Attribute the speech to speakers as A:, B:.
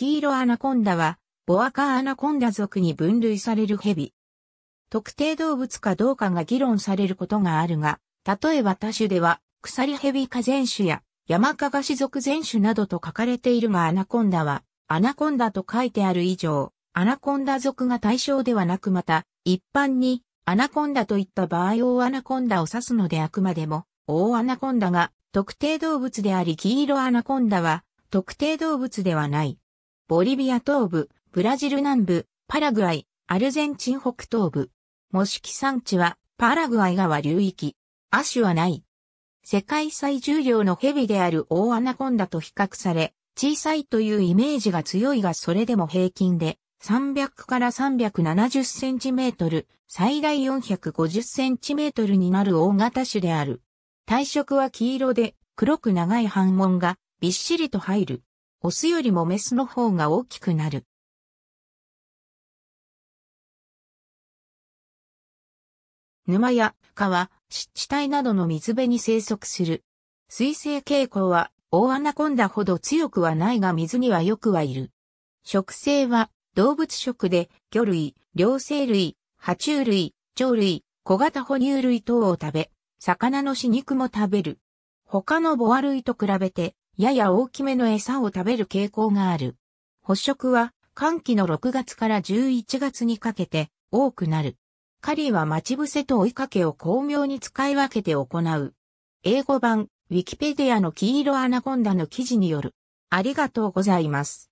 A: 黄
B: 色アナコンダは、ボアカアナコンダ族に分類される蛇。特定動物かどうかが議論されることがあるが、例えば他種では、鎖蛇科全種や、山かがし属全種などと書かれているがアナコンダは、アナコンダと書いてある以上、アナコンダ属が対象ではなくまた、一般に、アナコンダといった場合大アナコンダを指すのであくまでも、大アナコンダが特定動物であり黄色アナコンダは特定動物ではない。ボリビア東部、ブラジル南部、パラグアイ、アルゼンチン北東部。模式産地はパラグアイ川流域。亜種はない。世界最重量のヘビであるオオアナコンダと比較され、小さいというイメージが強いがそれでも平均で300から370センチメートル、最大450センチメートルになる大型種である。体色は黄色で黒く長い斑紋がびっしりと入る。オスよりもメスの方が
A: 大きくなる。
B: 沼や川、湿地帯などの水辺に生息する。水生傾向は、大アナコンダほど強くはないが水にはよくはいる。食性は、動物食で、魚類、両生類、爬虫類、鳥類、小型哺乳類等を食べ、魚の死肉も食べる。他のボア類と比べて、やや大きめの餌を食べる傾向がある。捕食は、寒気の6月から11月にかけて多くなる。狩りは待ち伏せと追いかけを巧妙に使い分けて行う。英語版、ウィキペディアの黄色アナコンダの記事による。ありがとうございます。